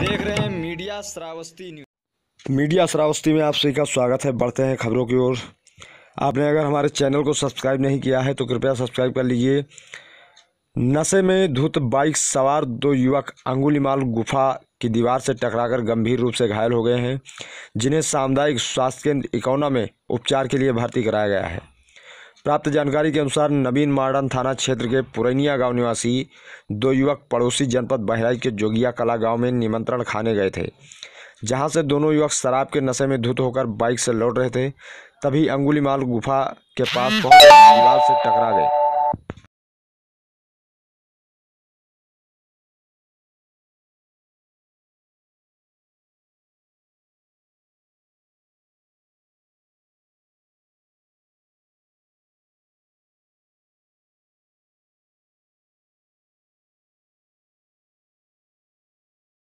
देख रहे हैं media Shravasti news media Shravasti में आप सभी का स्वागत है बढ़ते हैं खबरों की ओर आपने अगर हमारे चैनल को सब्सक्राइब नहीं किया है तो कृपया सब्सक्राइब कर लीजिए नशे में धुत बाइक सवार दो युवक अंगुलीमाल गुफा की दीवार से टकराकर गंभीर रूप से घायल हो गए हैं जिन्हें सामुदायिक स्वास्थ्य केंद्र इकोना में उपचार के लिए भर्ती कराया गया है प्राप्त जानकारी के अनुसार नवीन मार्डन थाना क्षेत्र के पुरैनिया गांव निवासी दो युवक पड़ोसी जनपद बहराई के जोगिया कला गांव में निमंत्रण खाने गए थे जहां से दोनों युवक शराब के नशे में धुत होकर बाइक से लौट रहे थे तभी अंगुलीमाल गुफा के पास पहुंच दीवार से टकरा गए